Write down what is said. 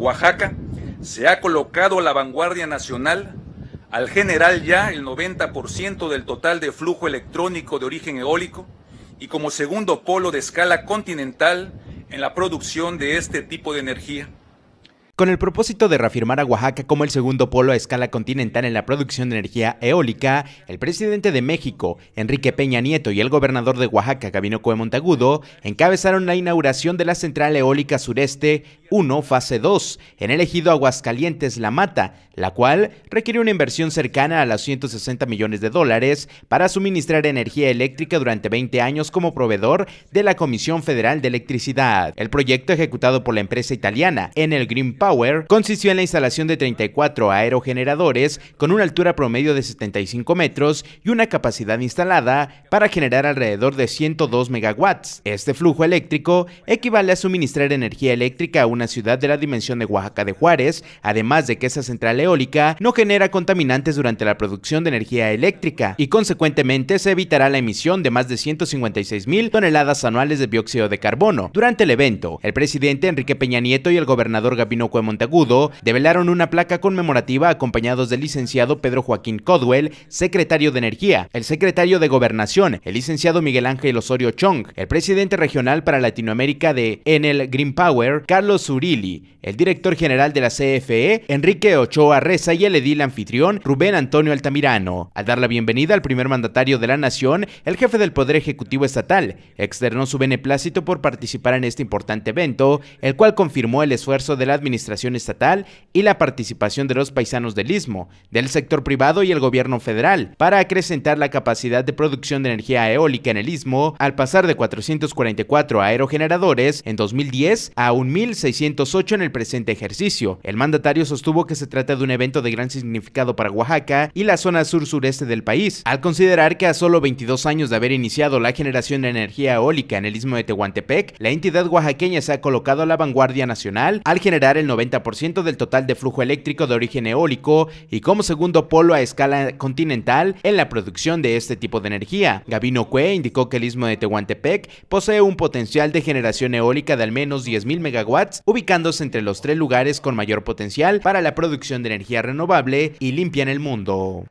Oaxaca, se ha colocado a la vanguardia nacional al general ya el 90% del total de flujo electrónico de origen eólico y como segundo polo de escala continental en la producción de este tipo de energía. Con el propósito de reafirmar a Oaxaca como el segundo polo a escala continental en la producción de energía eólica, el presidente de México, Enrique Peña Nieto, y el gobernador de Oaxaca, Gabino Cue Montagudo, encabezaron la inauguración de la central eólica sureste 1, fase 2, en el ejido Aguascalientes La Mata, la cual requiere una inversión cercana a los 160 millones de dólares para suministrar energía eléctrica durante 20 años como proveedor de la Comisión Federal de Electricidad. El proyecto ejecutado por la empresa italiana en el Green Power consistió en la instalación de 34 aerogeneradores con una altura promedio de 75 metros y una capacidad instalada para generar alrededor de 102 megawatts. Este flujo eléctrico equivale a suministrar energía eléctrica a una ciudad de la dimensión de Oaxaca de Juárez, además de que esa central eólica no genera contaminantes durante la producción de energía eléctrica y consecuentemente se evitará la emisión de más de 156 mil toneladas anuales de dióxido de carbono. Durante el evento, el presidente Enrique Peña Nieto y el gobernador Gabino Cue Montagudo develaron una placa conmemorativa acompañados del licenciado Pedro Joaquín Codwell, secretario de Energía, el secretario de Gobernación, el licenciado Miguel Ángel Osorio Chong, el presidente regional para Latinoamérica de Enel Green Power, Carlos Zurili, el director general de la CFE, Enrique Ochoa Reza y el edil anfitrión, Rubén Antonio Altamirano. Al dar la bienvenida al primer mandatario de la nación, el jefe del Poder Ejecutivo Estatal externó su beneplácito por participar en este importante evento, el cual confirmó el esfuerzo de la administración estatal y la participación de los paisanos del Istmo, del sector privado y el gobierno federal para acrecentar la capacidad de producción de energía eólica en el Istmo al pasar de 444 aerogeneradores en 2010 a 1.600 en el presente ejercicio. El mandatario sostuvo que se trata de un evento de gran significado para Oaxaca y la zona sur-sureste del país, al considerar que a solo 22 años de haber iniciado la generación de energía eólica en el istmo de Tehuantepec, la entidad oaxaqueña se ha colocado a la vanguardia nacional al generar el 90% del total de flujo eléctrico de origen eólico y como segundo polo a escala continental en la producción de este tipo de energía. Gabino Cue indicó que el istmo de Tehuantepec posee un potencial de generación eólica de al menos 10.000 megawatts ubicándose entre los tres lugares con mayor potencial para la producción de energía renovable y limpia en el mundo.